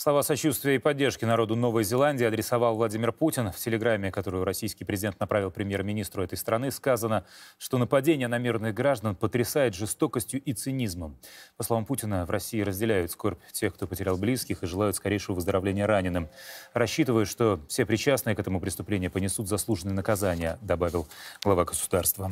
Слова сочувствия и поддержки народу Новой Зеландии адресовал Владимир Путин. В телеграмме, которую российский президент направил премьер-министру этой страны, сказано, что нападение на мирных граждан потрясает жестокостью и цинизмом. По словам Путина, в России разделяют скорбь тех, кто потерял близких и желают скорейшего выздоровления раненым. Рассчитываю, что все причастные к этому преступлению понесут заслуженные наказания, добавил глава государства.